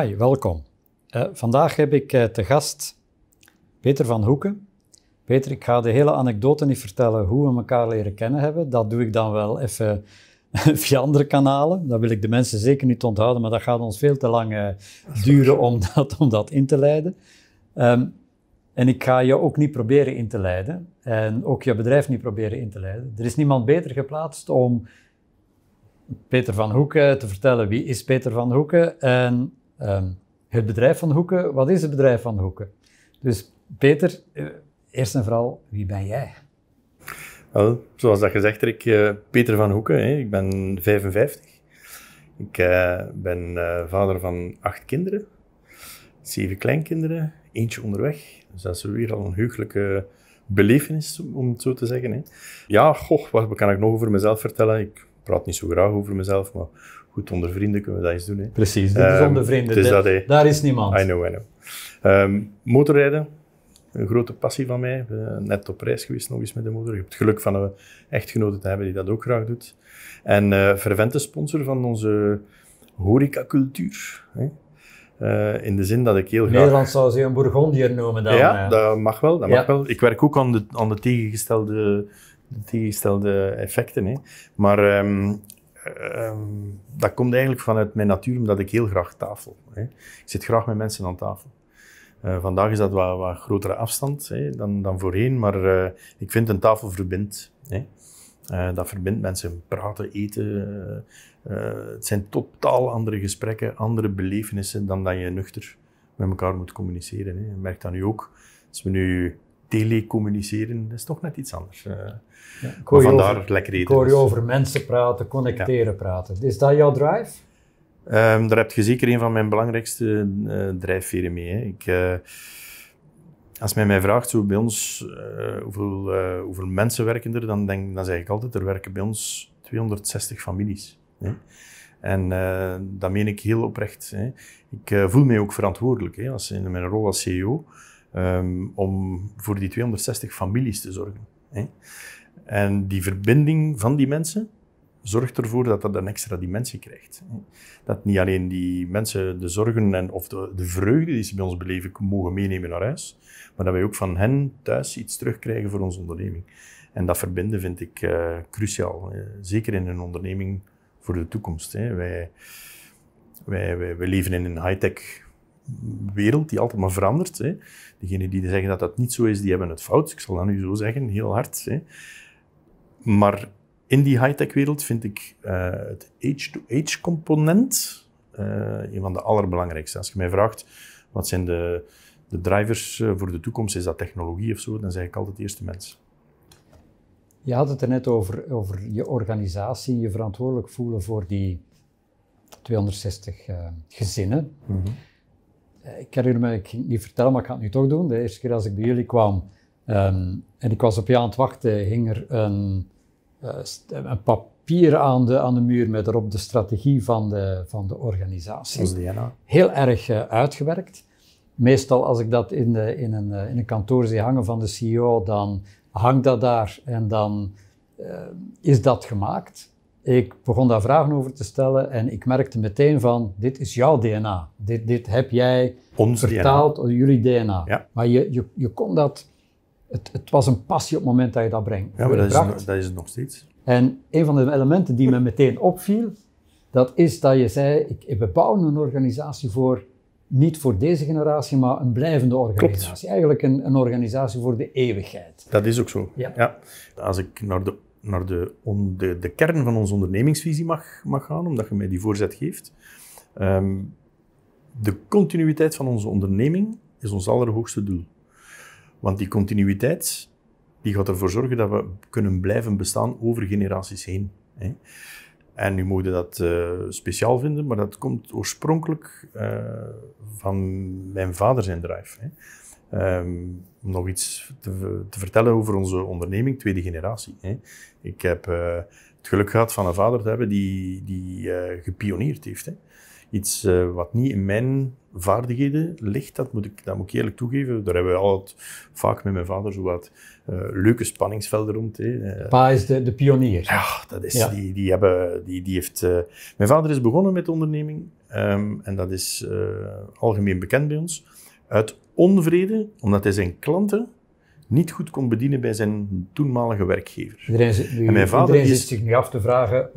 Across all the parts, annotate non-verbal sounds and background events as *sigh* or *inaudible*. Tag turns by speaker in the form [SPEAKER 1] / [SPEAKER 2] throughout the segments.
[SPEAKER 1] Hi, welkom. Eh, vandaag heb ik eh, te gast Peter van Hoeken. Peter, ik ga de hele anekdote niet vertellen hoe we elkaar leren kennen hebben. Dat doe ik dan wel even *laughs* via andere kanalen. Dat wil ik de mensen zeker niet onthouden, maar dat gaat ons veel te lang eh, duren om *laughs* dat, om dat in te leiden. Ehm, en ik ga je ook niet proberen in te leiden. En ook je bedrijf niet proberen in te leiden. Er is niemand beter geplaatst om Peter van Hoeken te vertellen wie is Peter van Hoeken en Ehm, het bedrijf van de Hoeken, wat is het bedrijf van de Hoeken? Dus Peter, eh, eerst en vooral, wie ben jij?
[SPEAKER 2] Wel, zoals dat gezegd, ik uh, eh, Peter van Hoeken, hè, ik ben 55. Ik eh, ben vader van acht kinderen, zeven kleinkinderen, eentje onderweg. Dus dat is weer al een heugelijke belevenis, om het zo te zeggen. Hè. Ja, goh, wat kan ik nog over mezelf vertellen? Ik praat niet zo graag over mezelf, maar goed, onder vrienden kunnen we dat eens doen. Hè. Precies, dit is ehm, onder vrienden. daar is niemand. I know, I know. Ehm, motorrijden, een grote passie van mij. net op reis geweest nog eens met de motor. Ik heb het geluk van een echtgenote te hebben die dat ook graag doet. En uh, eh, fervente sponsor van onze horecacultuur. Hè. Eh, in de zin dat ik heel graag... Nederland
[SPEAKER 1] zou ze een Bourgondier noemen dan. Ja, eh. dat
[SPEAKER 2] mag wel. Dat mag wel. Ik werk ook aan de, aan de tegengestelde, de tegengestelde effecten. Hè. Maar ehm, eh, ehm, dat komt eigenlijk vanuit mijn natuur, omdat ik heel graag tafel. Hè. Ik zit graag met mensen aan tafel. Eh, vandaag is dat wat, wat grotere afstand hè, dan, dan voorheen, maar eh, ik vind een tafel verbindt. dat verbindt mensen, praten, eten. het zijn totaal andere gesprekken, andere belevenissen dan dat je nuchter met elkaar moet communiceren. Hè. Je merkt dat nu ook. Als we nu telecommuniceren, dat is toch net iets anders. Eh. Ja, vandaar lekker eten. Ik hoor je dus- over
[SPEAKER 1] mensen praten, connecteren praten. Is dat jouw drive?
[SPEAKER 2] Ehm, daar heb je zeker een van mijn belangrijkste uh, drijfveren mee. Hè. Ik, eh, als men mij vraagt zo bij ons hoeveel, mensen werken er, dan, denk, dan zeg ik altijd, er werken bij ons 260 families. Hè. En dat meen ik heel oprecht. Hè. Ik voel mij ook verantwoordelijk als, in mijn rol als CEO. Ehm, om voor die 260 families te zorgen. Hè? En die verbinding van die mensen zorgt ervoor dat dat een extra dimensie krijgt. Dat niet alleen die mensen de zorgen en, of de, de vreugde die ze bij ons beleven mogen meenemen naar huis, maar dat wij ook van hen thuis iets terugkrijgen voor onze onderneming. En dat verbinden vind ik eh, cruciaal, zeker in een onderneming voor de toekomst. Hè. Wij, wij, wij leven in een high-tech wereld die altijd maar verandert. Hè. Degenen die zeggen dat dat niet zo is, die hebben het fout. Ik zal dat nu zo zeggen, heel hard. Hè. Maar in die high-tech-wereld vind ik eh, het age-to-age component eh, een van de allerbelangrijkste. Als je mij vraagt, wat zijn de, de drivers eh, voor de toekomst? Is dat technologie of zo? Dan zeg ik altijd eerst de mensen.
[SPEAKER 1] Je had het er net over, over je organisatie, je verantwoordelijk voelen voor die 260 gezinnen. Mhm. Eh, ik herinner me, ik ging het niet vertellen, maar ik ga het nu toch doen. De eerste keer als ik bij jullie kwam ehm, en ik was op je aan het wachten, hing er een, eh, een papier aan de, aan de muur met erop de strategie van de, van de organisatie. Heel erg eh, uitgewerkt. Meestal als ik dat in, de, in, een, in een kantoor zie hangen van de CEO, dan hangt dat daar en dan is dat gemaakt ik begon daar vragen over te stellen en ik merkte meteen van, dit is jouw DNA. Dit, dit heb jij Ons vertaald, jullie DNA. Maar je, je, je kon dat, het, het was een passie op het moment dat je dat brengt. Ja, maar dat is,
[SPEAKER 2] dat is het nog steeds.
[SPEAKER 1] En een van de elementen die me meteen opviel, dat is dat je zei, ik, we bouwen een organisatie voor, niet voor deze generatie, maar een blijvende organisatie. Klopt. Eigenlijk een, een, organisatie voor de eeuwigheid.
[SPEAKER 2] Dat is ook zo. Ja. ja. Als ik naar de naar de, de, kern van onze ondernemingsvisie mag, mag gaan, omdat je mij die voorzet geeft. Ehm, de continuïteit van onze onderneming is ons allerhoogste doel. Want die continuïteit die gaat ervoor zorgen dat we kunnen blijven bestaan over generaties heen. Hè. En nu mogen dat eh, speciaal vinden, maar dat komt oorspronkelijk eh, van mijn vader zijn drive. Hè. Ehm, om nog iets te, vertellen over onze onderneming, tweede generatie. Hè. Ik heb eh, het geluk gehad van een vader te hebben die, die eh, gepioneerd heeft. Hè. Iets eh, wat niet in mijn vaardigheden ligt, dat moet, ik, dat moet ik eerlijk toegeven. Daar hebben we altijd vaak met mijn vader zo wat leuke spanningsvelden rond. Hè. Pa
[SPEAKER 1] is de, de pionier. Ja, dat is,
[SPEAKER 2] Die, die, hebben, die, die heeft... mijn vader is begonnen met de onderneming ehm, en dat is algemeen bekend bij ons. Uit onvrede, omdat hij zijn klanten niet goed kon bedienen bij zijn toenmalige werkgever. Iedereen, zit en mijn vader iedereen is,
[SPEAKER 1] zich nu af te vragen,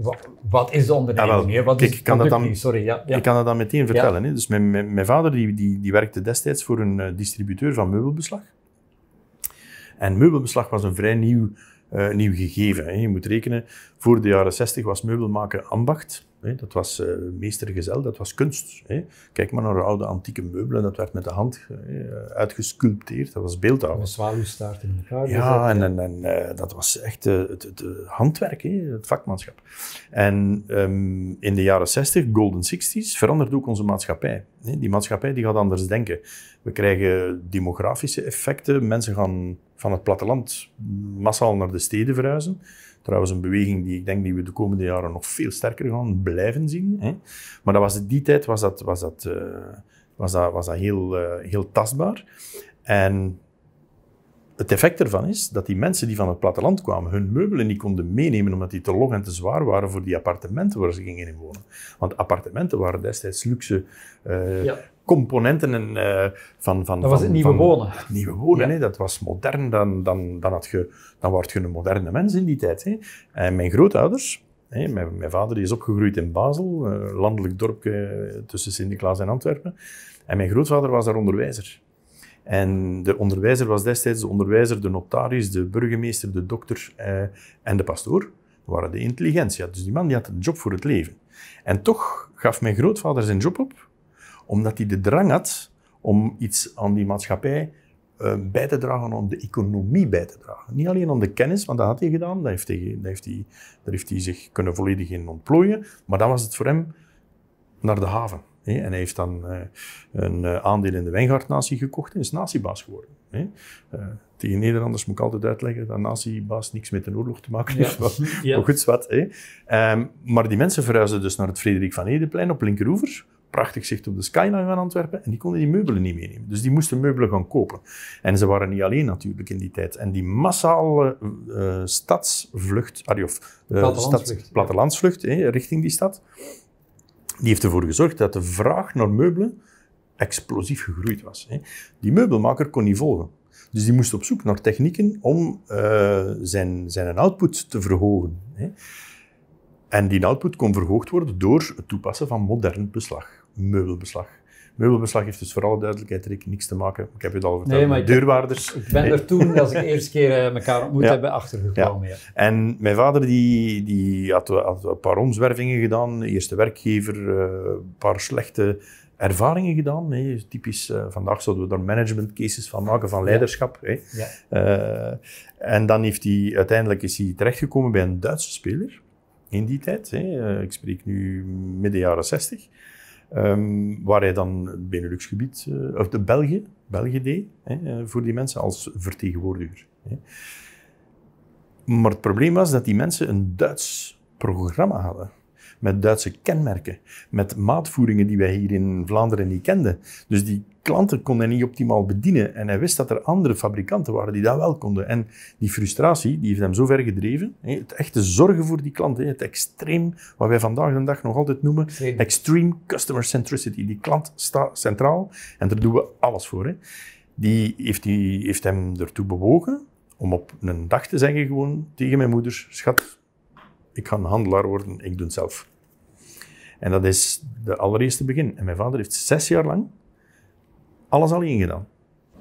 [SPEAKER 1] wat, is de onderneming? Ah, wat is ik, kan dat dan, Sorry, ja, ja. ik
[SPEAKER 2] kan dat dan meteen vertellen. Hè. Dus mijn, mijn, vader die, die, die werkte destijds voor een eh, distributeur van meubelbeslag. En meubelbeslag was een vrij nieuw, eh, nieuw gegeven. Hè. Je moet rekenen, voor de jaren 60 was meubelmaken ambacht. Hè. Dat was uh, eh, meestergezel, dat was kunst. Hè. Kijk maar naar oude antieke meubelen, dat werd met de hand eh, uitgesculpteerd, dat was beeldhouw. Met zwaluwstaart in elkaar. Ja, en, en, en eh, dat was echt het, het, het, handwerk, het vakmanschap. En ehm, in de jaren 60, Golden 60s, veranderde ook onze maatschappij. Die maatschappij die gaat anders denken. We krijgen demografische effecten, mensen gaan van het platteland massaal naar de steden verhuizen. Trouwens, een beweging die ik denk die we de komende jaren nog veel sterker gaan blijven zien. Hè. Maar dat was, die tijd was dat, was dat, eh, was dat, was dat heel, eh, heel tastbaar. En het effect ervan is dat die mensen die van het platteland kwamen hun meubelen niet konden meenemen omdat die te log en te zwaar waren voor die appartementen waar ze gingen in wonen. Want appartementen waren destijds luxe uh, ja componenten en, uh, van, van... Dat was het nieuwe van, wonen. nieuwe wonen, dat was modern. Dan, dan, dan, had je, dan je een moderne mens in die tijd. Hè. En mijn grootouders, hè, mijn, mijn, vader is opgegroeid in Basel, eh, landelijk dorp eh, tussen Sint-Niklaas en Antwerpen. En mijn grootvader was daar onderwijzer. En de onderwijzer was destijds de onderwijzer, de notaris, de burgemeester, de dokter eh, en de pastoor. Dat waren de intelligentie. Dus die man die had een job voor het leven. En toch gaf mijn grootvader zijn job op omdat hij de drang had om iets aan die maatschappij eh, bij te dragen, om de economie bij te dragen. Niet alleen om de kennis, want dat had hij gedaan, daar heeft hij, dat heeft hij, heeft hij zich kunnen volledig in ontplooien, maar dan was het voor hem naar de haven. Hè? En hij heeft dan eh, een eh, aandeel in de Wijngaardnatie gekocht en is natiebaas geworden. Hè? tegen Nederlanders moet ik altijd uitleggen dat natiebaas niks met de oorlog te maken heeft. Ja. Maar, goed, zwart. Ehm, maar die mensen verhuizen dus naar het Frederik van Edeplein op Linkeroever, prachtig zicht op de skyline van Antwerpen. En die konden die meubelen niet meenemen. Dus die moesten meubelen gaan kopen. En ze waren niet alleen natuurlijk in die tijd. En die massale uh, stadsvlucht, ah, of uh, plattelandsvlucht richting die stad, die heeft ervoor gezorgd dat de vraag naar meubelen explosief gegroeid was. Die meubelmaker kon niet volgen. Dus die moest op zoek naar technieken om zijn, zijn output te verhogen. En die output kon verhoogd worden door het toepassen van modern beslag, meubelbeslag. Meubelbeslag heeft dus voor alle duidelijkheid, Rick, niks te maken. Ik heb je het al verteld. Nee, maar deurwaarders. Ik, ben er toen, als ik
[SPEAKER 1] de *laughs* eerste keer eh, elkaar ontmoet ja. hebben, achtergekomen. Ja.
[SPEAKER 2] En mijn vader die, die had, een paar omzwervingen gedaan. Eerste werkgever, eh, een paar slechte ervaringen gedaan. Typisch, eh, vandaag zouden we daar management cases van maken, van leiderschap. en dan heeft hij, uiteindelijk is hij terechtgekomen bij een Duitse speler in die tijd. Eh, ik spreek nu midden jaren 60. Ehm, waar hij dan het Benelux-gebied, eh, of de België, België deed, hè, eh, voor die mensen als vertegenwoordiger. Hè. Maar het probleem was dat die mensen een Duits programma hadden met Duitse kenmerken, met maatvoeringen die wij hier in Vlaanderen niet kenden. Dus die klanten kon hij niet optimaal bedienen. En hij wist dat er andere fabrikanten waren die dat wel konden. En die frustratie die heeft hem zo ver gedreven. Het echte zorgen voor die klanten. Het extreem, wat wij vandaag de dag nog altijd noemen. Extreme customer centricity. Die klant staat centraal. En daar doen we alles voor. Die heeft, die heeft hem ertoe bewogen om op een dag te zeggen gewoon tegen mijn moeder... Schat, ik ga handelaar worden, ik doe het zelf. En dat is de allereerste begin. En mijn vader heeft zes jaar lang alles alleen gedaan.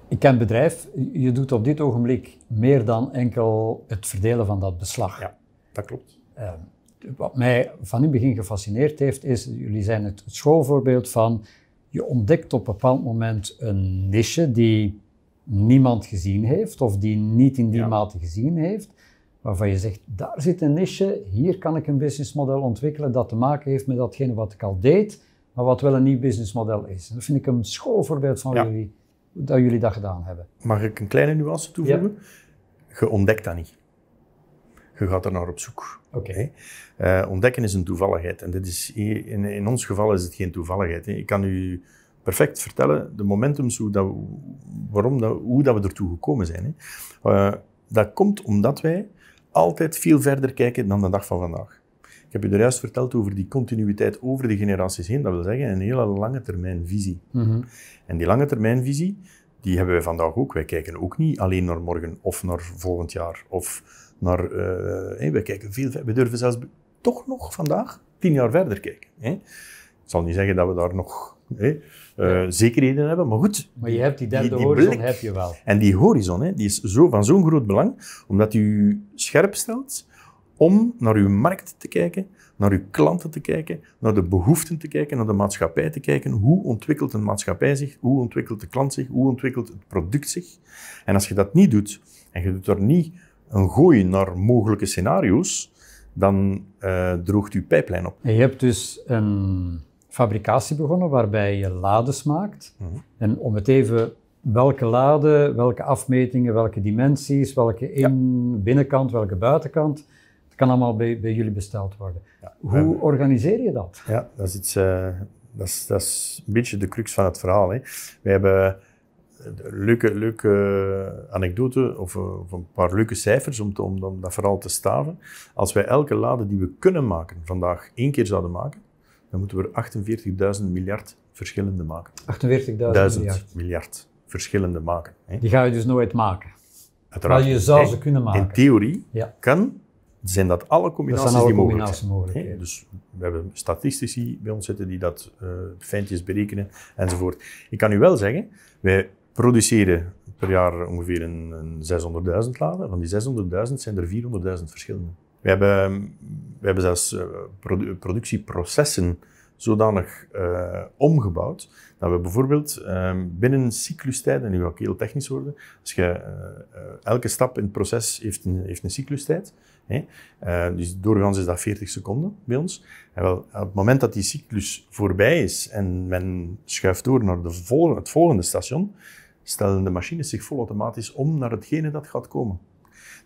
[SPEAKER 2] Ik ken het bedrijf, je doet op dit ogenblik meer dan enkel
[SPEAKER 1] het verdelen van dat beslag. Ja, dat klopt. Ehm, wat mij van in het begin gefascineerd heeft, is, jullie zijn het schoolvoorbeeld van, je ontdekt op een bepaald moment een niche die niemand gezien heeft of die niet in die mate gezien heeft waarvan je zegt, daar zit een niche, hier kan ik een businessmodel ontwikkelen dat te maken heeft met datgene wat ik al deed, maar wat wel een nieuw businessmodel is. dat vind ik een schoolvoorbeeld van jullie, dat jullie dat gedaan hebben.
[SPEAKER 2] Mag ik een kleine nuance toevoegen? Je ontdekt dat niet. Je gaat er naar op zoek. Eh, ontdekken is een toevalligheid. En dit is, in, in ons geval is het geen toevalligheid. Hè. Ik kan u perfect vertellen de momentums hoe dat, waarom dat, hoe dat we ertoe gekomen zijn. Eh, dat komt omdat wij altijd veel verder kijken dan de dag van vandaag. Ik heb u er juist verteld over die continuïteit over de generaties heen. Dat wil zeggen een hele lange termijnvisie. Mm En die lange termijnvisie, die hebben wij vandaag ook. Wij kijken ook niet alleen naar morgen of naar volgend jaar. Of naar, uh, wij kijken veel We durven zelfs toch nog vandaag tien jaar verder kijken. Hey. Ik zal niet zeggen dat we daar nog eh, zekerheden hebben. Maar goed.
[SPEAKER 1] Maar je hebt die derde die, horizon blik, heb je wel.
[SPEAKER 2] En die horizon hè, die is zo, van zo'n groot belang, omdat die u scherp stelt om naar uw markt te kijken, naar uw klanten te kijken, naar de behoeften te kijken, naar de maatschappij te kijken. Hoe ontwikkelt een maatschappij zich? Hoe ontwikkelt de klant zich? Hoe ontwikkelt het product zich? En als je dat niet doet en je doet er niet een gooi naar mogelijke scenario's, dan eh, droogt uw pijplijn op.
[SPEAKER 1] En je hebt dus een fabricatie begonnen waarbij je lades maakt. Mhm. En om het even welke laden, welke afmetingen, welke dimensies, welke in, binnenkant, welke buitenkant. Het kan allemaal bij, bij jullie besteld worden. Hoe organiseer je dat? Ja,
[SPEAKER 2] dat is, iets, eh, dat, is, dat is een beetje de crux van het verhaal. Hè. We hebben eh, leuke, leuke anekdote of, eh, of, een paar leuke cijfers om, te, om, om dat vooral te staven. Als wij elke lade die we kunnen maken vandaag één keer zouden maken, dan moeten we 48.000 miljard verschillende maken. 48.000 miljard. verschillende maken. Hè? Die ga je dus nooit maken. Uiteraard. Maar je zou ze kunnen maken. In theorie kan, zijn dat alle combinaties dat alle die combinaties mogelijk zijn. Mogelijk, dus we hebben statistici bij ons zitten die dat uh, fijntjes berekenen enzovoort. Ik kan u wel zeggen, wij produceren per jaar ongeveer een, een 600.000 laden. Van die 600.000 zijn er 400.000 verschillende. We hebben, we hebben zelfs eh, productieprocessen zodanig eh, omgebouwd dat we bijvoorbeeld uh, binnen cyclustijd, en nu ga ik heel technisch worden, als je, eh, elke stap in het proces heeft een, heeft een cyclustijd. Hè? dus doorgaans is dat 40 seconden bij ons. En wel, op het moment dat die cyclus voorbij is en men schuift door naar de volgende, het volgende station, stellen de machines zich volautomatisch om naar hetgene dat gaat komen.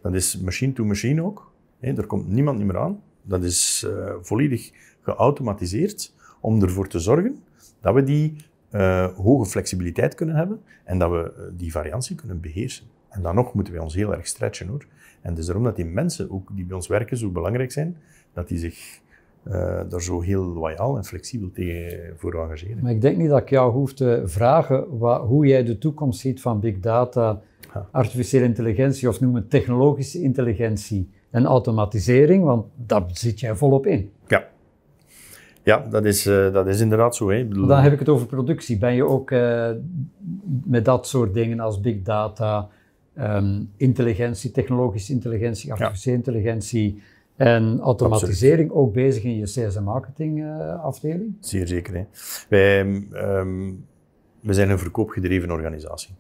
[SPEAKER 2] Dat is machine to machine ook er komt niemand meer aan. Dat is eh, volledig geautomatiseerd om ervoor te zorgen dat we die eh, hoge flexibiliteit kunnen hebben en dat we eh, die variantie kunnen beheersen. En dan nog moeten we ons heel erg stretchen hoor. En dus daarom dat die mensen ook die bij ons werken zo belangrijk zijn, dat die zich daar zo heel loyaal en flexibel tegen voor engageren.
[SPEAKER 1] Maar ik denk niet dat ik jou hoef te vragen wat, hoe jij de toekomst ziet van big data, artificiële intelligentie of noem het technologische intelligentie en automatisering, want daar zit jij volop in.
[SPEAKER 2] Ja, ja dat, is, eh, dat is inderdaad zo. Hè. Dan heb ik het over
[SPEAKER 1] productie. Ben je ook eh, met dat soort dingen als big data, ehm, intelligentie, technologische intelligentie, artificiële intelligentie en automatisering ook bezig in je sales- marketing eh, afdeling?
[SPEAKER 2] Zeer zeker. Hè. Wij, ehm, ehm, we zijn een verkoopgedreven organisatie.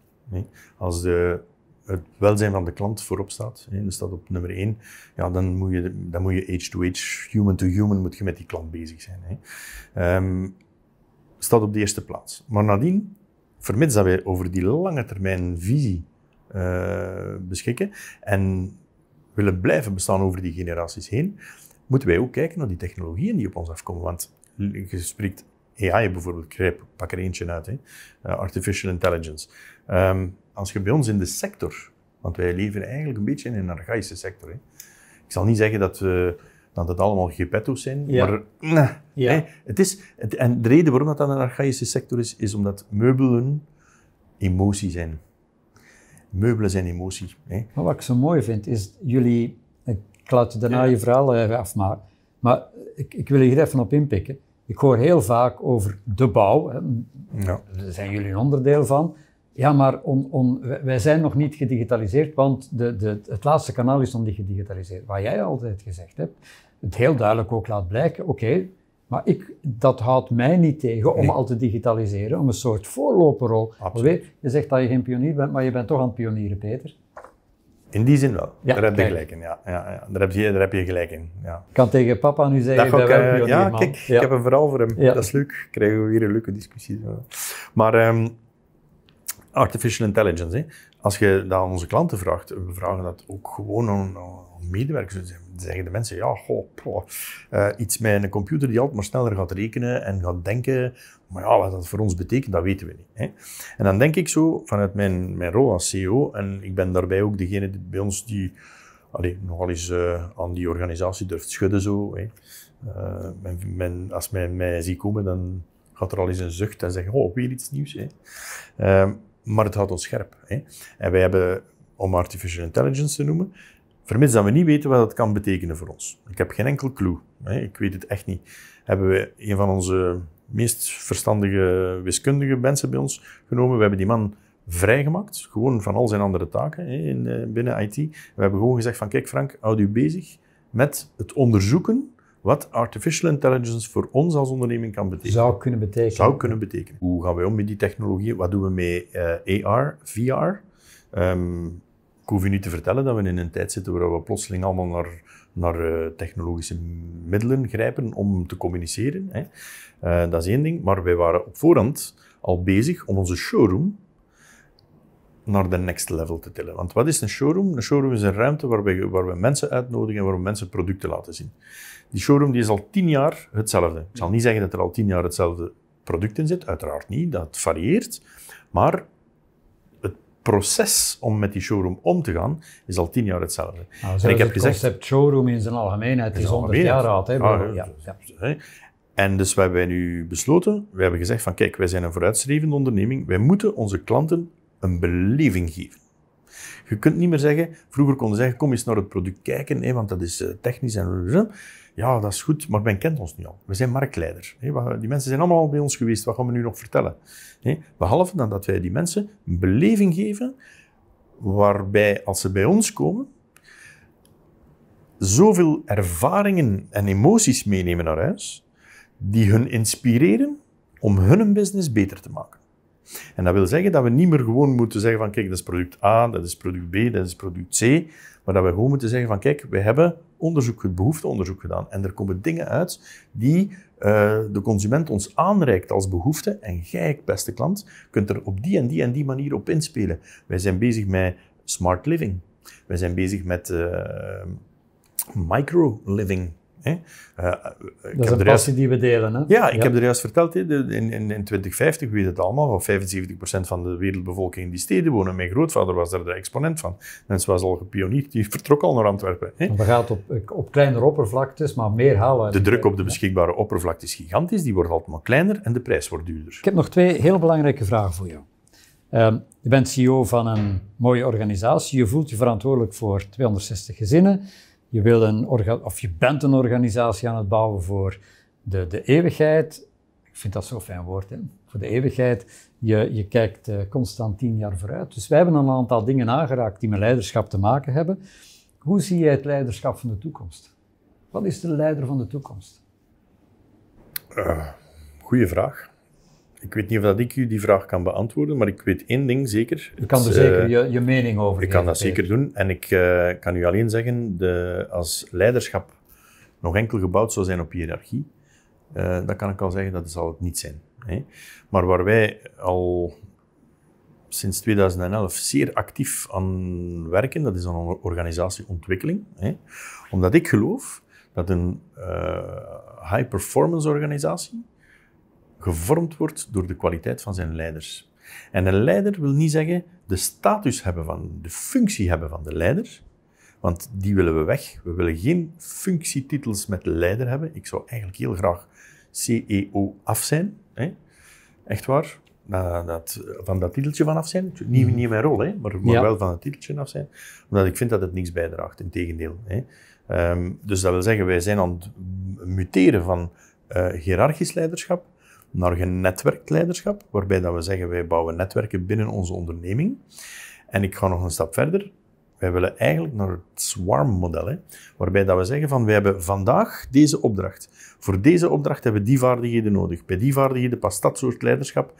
[SPEAKER 2] Als de het welzijn van de klant voorop staat, hè, dus staat op nummer één, ja, dan moet je, dan moet je age-to-age, human-to-human, moet je met die klant bezig zijn. Hè. Ehm, staat op de eerste plaats. Maar nadien, vermits dat wij over die lange termijn visie eh, beschikken en willen blijven bestaan over die generaties heen, moeten wij ook kijken naar die technologieën die op ons afkomen. Want je spreekt AI bijvoorbeeld, ik pak er eentje uit, hè? Eh, artificial intelligence. Ehm, als je bij ons in de sector, want wij leven eigenlijk een beetje in een archaïsche sector. Hè. Ik zal niet zeggen dat we dat het allemaal gepetto's zijn. Maar hè, het is, en de reden waarom dat, dat een archaïsche sector is, is omdat meubelen emotie zijn. Meubelen zijn emotie. Hè. Maar
[SPEAKER 1] wat ik zo mooi vind, is jullie... Ik laat daarna je verhaal even eh, afmaken. Maar ik, ik, wil hier even op inpikken. Ik hoor heel vaak over de bouw. Hè. Daar zijn jullie een onderdeel van. Ja, maar on, on, wij zijn nog niet gedigitaliseerd, want de, de, het laatste kanaal is nog niet gedigitaliseerd. Wat jij altijd gezegd hebt, het heel duidelijk ook laat blijken, oké, maar ik, dat houdt mij niet tegen om al te digitaliseren, om een soort voorloperrol. Absoluut. Je zegt dat je geen pionier bent, maar je bent toch aan het pionieren, Peter.
[SPEAKER 2] In die zin wel. daar heb je gelijk in. Ja, ja, ja. Daar, heb je, daar heb je gelijk in. Ja. Ik
[SPEAKER 1] kan tegen papa nu zeggen dat, ik ook, eh, Ja, kijk,
[SPEAKER 2] ik heb een verhaal voor hem. Dat is leuk. Krijgen we weer een leuke discussie. Maar... Ehm, artificial intelligence. Hè. Als je dat aan onze klanten vraagt, we vragen dat ook gewoon aan, aan medewerkers. Dan zeggen de mensen, ja, goh, eh, iets met een computer die altijd maar sneller gaat rekenen en gaat denken. Maar ja, wat dat voor ons betekent, dat weten we niet. Hè. En dan denk ik zo, vanuit mijn, mijn rol als CEO, en ik ben daarbij ook degene die, bij ons die allee, nogal eens eh, aan die organisatie durft schudden. Zo, hè. Eh, als men mij ziet komen, dan gaat er al eens een zucht en zeggen, oh, weer iets nieuws. Hè. Ehm, maar het houdt ons scherp. Hè. En wij hebben, om artificial intelligence te noemen, vermits dat we niet weten wat dat kan betekenen voor ons. Ik heb geen enkel clue. Hè. Ik weet het echt niet. Hebben we een van onze meest verstandige wiskundige mensen bij ons genomen. We hebben die man vrijgemaakt, gewoon van al zijn andere taken hè, in, eh, binnen IT. We hebben gewoon gezegd van, kijk Frank, houd u bezig met het onderzoeken wat artificial intelligence voor ons als onderneming kan betekenen. Zou kunnen betekenen. Zou kunnen betekenen. Hoe gaan wij om met die technologie? Wat doen we met eh, AR, VR? Ehm, ik hoef je niet te vertellen dat we in een tijd zitten waar we plotseling allemaal naar, naar eh, technologische middelen grijpen om te communiceren. Hè. Eh, dat is één ding. Maar wij waren op voorhand al bezig om onze showroom naar de next level te tillen. Want wat is een showroom? Een showroom is een ruimte waar we, waar we mensen uitnodigen en waar we mensen producten laten zien. Die showroom die is al tien jaar hetzelfde. Ik zal niet zeggen dat er al tien jaar hetzelfde product in zit, uiteraard niet, dat varieert. Maar het proces om met die showroom om te gaan is al tien jaar hetzelfde. Nou, en ik heb het gezegd,
[SPEAKER 1] concept showroom in zijn algemeenheid is 100 jaar oud. Hè, ah, ja,
[SPEAKER 2] ja. En dus wij hebben nu besloten, we hebben gezegd van kijk, wij zijn een vooruitstrevende onderneming, wij moeten onze klanten een beleving geven. Je kunt niet meer zeggen, vroeger konden ze zeggen, kom eens naar het product kijken, hè, want dat is eh, technisch en... Ja, dat is goed, maar men kent ons nu al. We zijn marktleider. Die mensen zijn allemaal al bij ons geweest, wat gaan we nu nog vertellen? Hè. Behalve dan dat wij die mensen een beleving geven, waarbij als ze bij ons komen, zoveel ervaringen en emoties meenemen naar huis, die hun inspireren om hun business beter te maken. En dat wil zeggen dat we niet meer gewoon moeten zeggen van kijk, dat is product A, dat is product B, dat is product C. Maar dat we gewoon moeten zeggen van kijk, we hebben onderzoek, behoefteonderzoek gedaan. En er komen dingen uit die eh, de consument ons aanreikt als behoefte. En jij, beste klant, kunt er op die en die en die manier op inspelen. Wij zijn bezig met smart living. Wij zijn bezig met eh, micro living. Eh, eh, dat is een passie die we delen.
[SPEAKER 1] Hè? Ja, ik heb
[SPEAKER 2] er juist verteld, hè, in, in, in 2050, weet het allemaal, of 75% van de wereldbevolking die steden wonen. Mijn grootvader was daar de exponent van. Mensen was al gepionierd, die *laughs* vertrok al naar Antwerpen. Hè. We gaan
[SPEAKER 1] op, op kleinere oppervlaktes, maar meer halen. De druk op
[SPEAKER 2] de beschikbare oppervlakte is gigantisch, die wordt altijd maar kleiner en de prijs wordt duurder.
[SPEAKER 1] Ik heb nog twee heel belangrijke vragen voor jou. Ehm, je bent CEO van een mooie organisatie. Je voelt je verantwoordelijk voor 260 gezinnen. Je, wil een of je bent een organisatie aan het bouwen voor de, de eeuwigheid. Ik vind dat zo'n fijn woord, hè? voor de eeuwigheid. Je, je kijkt eh, constant tien jaar vooruit. Dus wij hebben een aantal dingen aangeraakt die met leiderschap te maken hebben. Hoe zie jij het leiderschap van de toekomst? Wat is de leider van de toekomst?
[SPEAKER 2] Uh, goeie vraag. Ik weet niet of dat ik u die vraag kan beantwoorden, maar ik weet één ding zeker. Je kan er zeker eh, je, je, mening over geven. Ik kan dat zeker doen. En ik eh, kan u alleen zeggen, de, als leiderschap nog enkel gebouwd zou zijn op hiërarchie, uh, dan kan ik al zeggen, dat zal het niet zijn. Hè. Maar waar wij al sinds 2011 zeer actief aan werken, dat is aan organisatieontwikkeling. Hè. Omdat ik geloof dat een high-performance organisatie gevormd wordt door de kwaliteit van zijn leiders. En een leider wil niet zeggen de status hebben van, de functie hebben van de leider, want die willen we weg. We willen geen functietitels met leider hebben. Ik zou eigenlijk heel graag CEO af zijn. Hè? Echt waar. dat, van dat titeltje vanaf zijn. Mhm. Niet, mijn rol, hè, maar, wel van het titeltje af zijn. Omdat ik vind dat het niks bijdraagt, in tegendeel. Hè? Ehm, dus dat wil zeggen, wij zijn aan het muteren van uh, hiërarchisch leiderschap naar genetwerkt leiderschap, waarbij dat we zeggen wij bouwen netwerken binnen onze onderneming. En ik ga nog een stap verder. Wij willen eigenlijk naar het swarm-model, waarbij dat we zeggen van wij hebben vandaag deze opdracht. Voor deze opdracht hebben we die vaardigheden nodig. Bij die vaardigheden past dat soort leiderschap.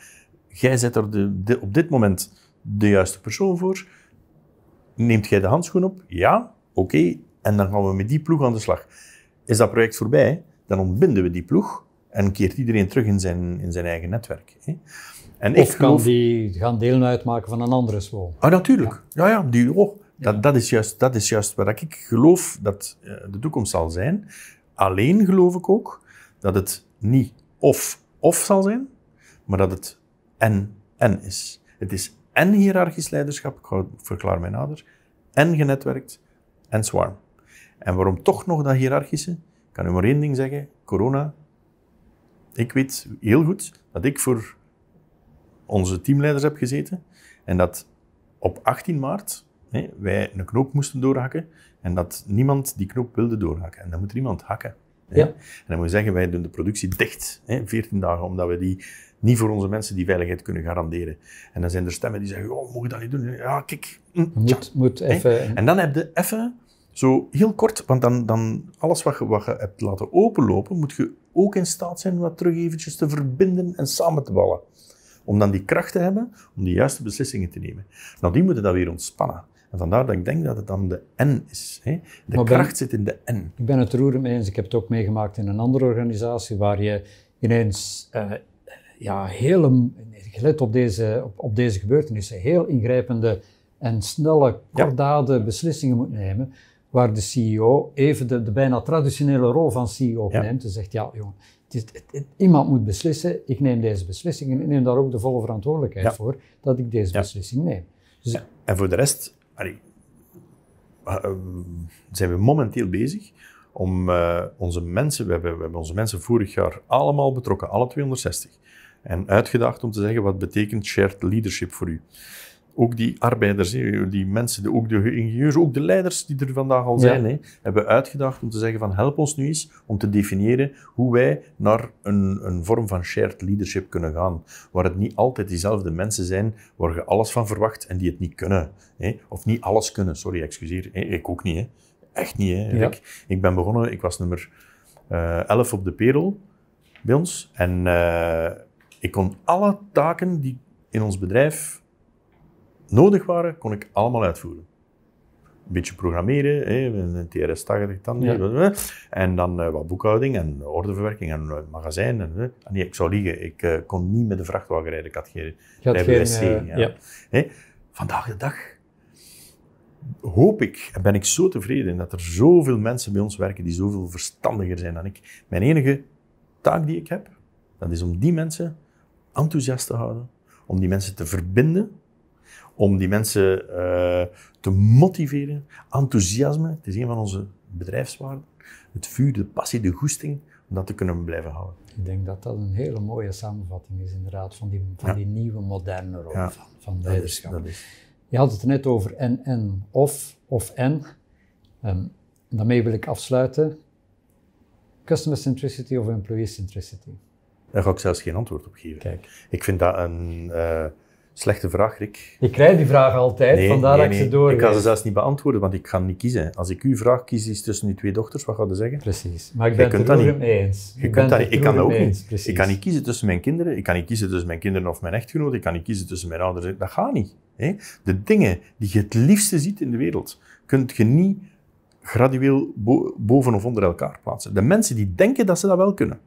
[SPEAKER 2] Jij zet er de, op dit moment de juiste persoon voor. Neemt jij de handschoen op? Ja, oké. En dan gaan we met die ploeg aan de slag. Is dat project voorbij, dan ontbinden we die ploeg en keert iedereen terug in zijn, in zijn eigen netwerk. Hè. En of kan die gaan deel
[SPEAKER 1] uitmaken van een andere school. Ah,
[SPEAKER 2] natuurlijk. Ja, ja, die, oh, Dat, dat, is juist, dat is juist waar ik geloof dat eh, de toekomst zal zijn. Alleen geloof ik ook dat het niet of of zal zijn, maar dat het en en is. Het is en hiërarchisch leiderschap, ik verklaar mijn nader, en genetwerkt en swarm. En waarom toch nog dat hiërarchische? Ik kan u maar één ding zeggen: corona ik weet heel goed dat ik voor onze teamleiders heb gezeten en dat op 18 maart wij een knoop moesten doorhakken en dat niemand die knoop wilde doorhakken. En dan moet er iemand hakken. Ja. En dan moet je zeggen, wij doen de productie dicht, hè, 14 dagen, omdat we die niet voor onze mensen die veiligheid kunnen garanderen. En dan zijn er stemmen die zeggen, oh, mogen dat niet doen? Ja, kijk. Mm, moet, moet even... En dan heb je even zo heel kort, want dan, dan alles wat je, wat je hebt laten openlopen, moet je ook in staat zijn om dat terug eventjes te verbinden en samen te ballen. Om dan die kracht te hebben om de juiste beslissingen te nemen. Nou, die moeten dat weer ontspannen. En vandaar dat ik denk dat het dan de N is. Hè?
[SPEAKER 1] De kracht zit in de N. Ik ben het roerend mee eens. Ik heb het ook meegemaakt in een andere organisatie waar je ineens eh, ja, heel, gelet op deze, op, op, deze gebeurtenissen, heel ingrijpende en snelle, kordade beslissingen moet nemen waar de CEO even de, bijna traditionele rol van CEO opneemt ja. en zegt, ja jongen, het het, iemand moet beslissen, ik neem deze beslissing en ik neem daar ook de volle verantwoordelijkheid voor dat ik deze beslissing neem. Dus
[SPEAKER 2] En voor de rest eh, ehm, zijn we momenteel bezig om eh, onze mensen, we hebben, we hebben, onze mensen vorig jaar allemaal betrokken, alle 260, en uitgedaagd om te zeggen wat betekent shared leadership voor u ook die arbeiders, die mensen, ook de ingenieurs, ook de leiders die er vandaag al zijn, hebben uitgedacht om te zeggen van help ons nu eens om te definiëren hoe wij naar een, een vorm van shared leadership kunnen gaan. Waar het niet altijd diezelfde mensen zijn waar je alles van verwacht en die het niet kunnen. Of niet alles kunnen, sorry, excuseer. Ik ook niet, echt niet. ik, ik ben begonnen, ik was nummer 11 eh, op de perel bij ons en eh, ik kon alle taken die in ons bedrijf nodig waren, kon ik allemaal uitvoeren. Een beetje programmeren, een TRS 80 dan, en dan eh, wat boekhouding en ordeverwerking en eh, magazijn. En, ah, nee, ik zou liegen, ik eh, kon niet met de vrachtwagen rijden, ik had geen rijbewijs Ja. vandaag de dag hoop ik en ben ik zo tevreden dat er zoveel mensen bij ons werken die zoveel verstandiger zijn dan ik. Mijn enige taak die ik heb, dat is om die mensen enthousiast te houden, om die mensen te verbinden om die mensen eh, te motiveren. Enthousiasme, het is een van onze bedrijfswaarden. Het vuur, de passie, de goesting, om dat te kunnen blijven houden.
[SPEAKER 1] Ik denk dat dat een hele mooie samenvatting is, inderdaad, van die, van die nieuwe moderne rol van, van, leiderschap. Je had het net over en, en, of, of en. Ehm, daarmee wil ik afsluiten. Customer centricity of employee centricity?
[SPEAKER 2] Daar ga ik zelfs geen antwoord op geven. Kijk. Ik vind dat een... Eh, Slechte vraag, Rick. Ik krijg die vraag altijd, nee, vandaar dat ik ze door. Ik kan ze zelfs niet beantwoorden, want ik ga niet kiezen. Als ik uw vraag kies, is tussen uw twee dochters, wat ga je zeggen? Precies. Maar ik ben het er niet eens. Je ik kunt dat niet. Ik kan dat ook eens. niet. Ik kan niet kiezen tussen mijn kinderen. Ik kan niet kiezen tussen mijn kinderen of mijn echtgenoot. Ik kan niet kiezen tussen mijn ouders. Dat gaat niet. Hè? De dingen die je het liefste ziet in de wereld, kunt je niet gradueel boven of onder elkaar plaatsen. De mensen die denken dat ze dat wel kunnen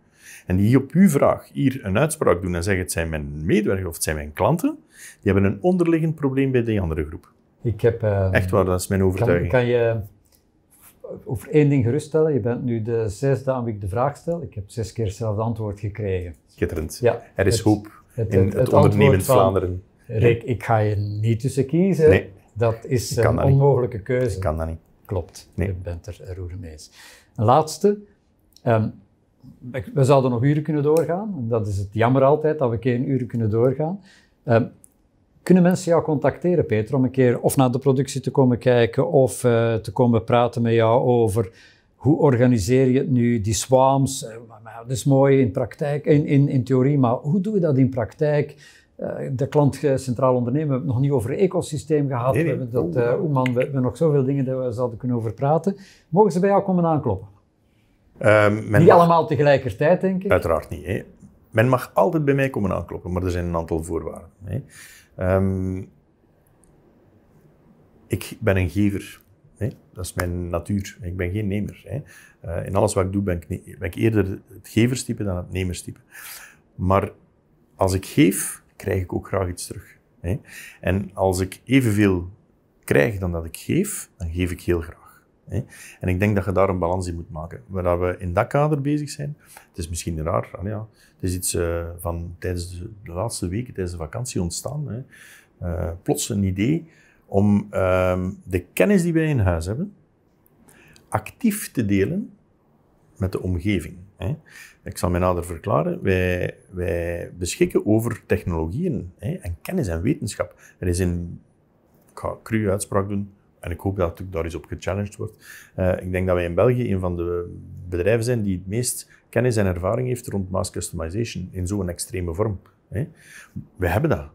[SPEAKER 2] en die op uw vraag hier een uitspraak doen en zeggen het zijn mijn medewerkers of het zijn mijn klanten, die hebben een onderliggend probleem bij die andere groep. Ik heb, ehm, Echt waar, dat is mijn overtuiging. Kan, kan, je
[SPEAKER 1] over één ding geruststellen? Je bent nu de zesde aan wie ik de vraag stel. Ik heb zes keer hetzelfde antwoord gekregen.
[SPEAKER 2] Schitterend. Ja, er is hoop het, in het, het ondernemend Vlaanderen. Rick,
[SPEAKER 1] ik ga je niet tussen kiezen. dat is een onmogelijke keuze. Ik kan dat niet. Klopt, je bent er roerend mee Een laatste. Ehm, we zouden nog uren kunnen doorgaan. dat is het jammer altijd, dat we geen uren kunnen doorgaan. Ehm, kunnen mensen jou contacteren, Peter, om een keer of naar de productie te komen kijken of eh, te komen praten met jou over hoe organiseer je het nu, die swams? Eh, dat is mooi in, praktijk, in, in, in theorie, maar hoe doe je dat in praktijk? Eh, de klant Centraal Ondernemen, we hebben het nog niet over ecosysteem gehad. We, hebben dat, we hebben nog zoveel dingen dat we zouden kunnen over praten.
[SPEAKER 2] Mogen ze bij jou komen aankloppen? Um, niet allemaal tegelijkertijd, denk ik. Uiteraard niet. Hè. Men mag altijd bij mij komen aankloppen, maar er zijn een aantal voorwaarden. Hè. Ehm, ik ben een gever. Hè. Dat is mijn natuur. Ik ben geen nemer. Hè. Eh, in alles wat ik doe ben ik, ben ik eerder het geverstype dan het nemerstype. Maar als ik geef, krijg ik ook graag iets terug. Hè. En als ik evenveel krijg dan dat ik geef, dan geef ik heel graag. En ik denk dat je daar een balans in moet maken. Waar we in dat kader bezig zijn, het is misschien raar, ah ja, het is iets eh, van tijdens de, laatste weken, tijdens de vakantie ontstaan. Eh, plots een idee om ehm, de kennis die wij in huis hebben, actief te delen met de omgeving. Ik zal mij nader verklaren. Wij, wij beschikken over technologieën en kennis en wetenschap. Er is een ik ga cru uitspraak doen, en ik hoop dat ook daar eens op gechallenged wordt. Eh, ik denk dat wij in België een van de bedrijven zijn die het meest kennis en ervaring heeft rond mass customization in zo'n extreme vorm. Hè. We hebben dat.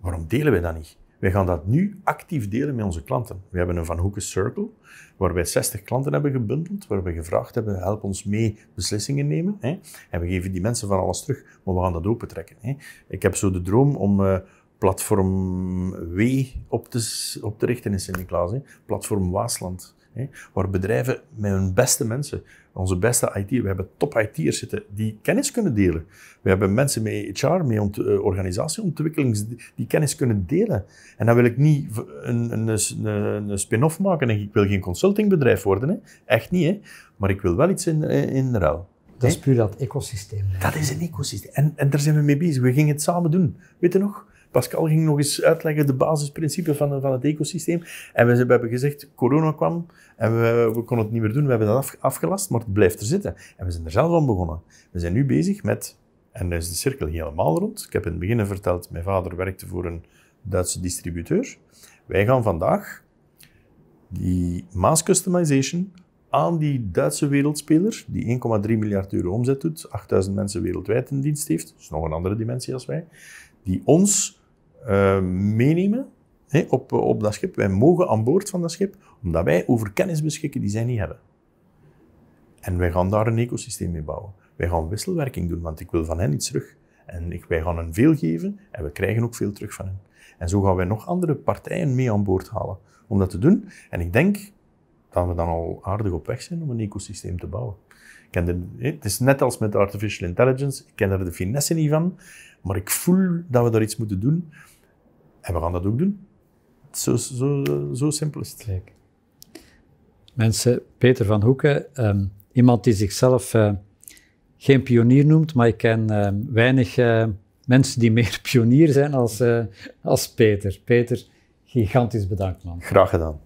[SPEAKER 2] Waarom delen wij dat niet? Wij gaan dat nu actief delen met onze klanten. We hebben een Van Hoeken Circle, waar wij 60 klanten hebben gebundeld, waar we gevraagd hebben, help ons mee beslissingen nemen. Hè. En we geven die mensen van alles terug, maar we gaan dat opentrekken. Hè. Ik heb zo de droom om... Eh, platform W op te, op te richten in Sint-Niklaas. Platform Waasland. Hè, waar bedrijven met hun beste mensen, onze beste IT, we hebben top IT'ers zitten die kennis kunnen delen. We hebben mensen met HR, met ont, eh, organisatieontwikkeling, die kennis kunnen delen. En dan wil ik niet een, een, een, een spin-off maken en ik wil geen consultingbedrijf worden. Hè. Echt niet, hè. maar ik wil wel iets in, eh, in ruil. Dat is puur dat ecosysteem. Dat is een ecosysteem. En, en daar zijn we mee bezig. We gingen het samen doen. Weet je nog? Pascal ging nog eens uitleggen de basisprincipes van, van het ecosysteem. En we, hebben gezegd, corona kwam en we, we konden het niet meer doen. We hebben dat af, afgelast, maar het blijft er zitten. En we zijn er zelf aan begonnen. We zijn nu bezig met, en dan is de cirkel helemaal rond. Ik heb in het begin verteld, mijn vader werkte voor een Duitse distributeur. Wij gaan vandaag die mass customization aan die Duitse wereldspeler, die 1,3 miljard euro omzet doet, 8000 mensen wereldwijd in dienst heeft, dat is nog een andere dimensie als wij, die ons eh, meenemen op, op dat schip. Wij mogen aan boord van dat schip, omdat wij over kennis beschikken die zij niet hebben. En wij gaan daar een ecosysteem mee bouwen. Wij gaan wisselwerking doen, want ik wil van hen iets terug. En ik, wij gaan hen veel geven en we krijgen ook veel terug van hen. En zo gaan wij nog andere partijen mee aan boord halen om dat te doen. En ik denk dat we dan al aardig op weg zijn om een ecosysteem te bouwen. Ik ken het is net als met artificial intelligence, ik ken er de finesse niet van, maar ik voel dat we daar iets moeten doen en we gaan dat ook doen. Zo, zo, zo simpel is het. Mensen,
[SPEAKER 1] Peter van Hoeken, ehm, iemand die zichzelf eh, geen pionier noemt, maar ik ken ehm, weinig eh, mensen die *laughs* meer pionier zijn als, eh, als Peter. Peter, gigantisch bedankt man.
[SPEAKER 2] Graag gedaan.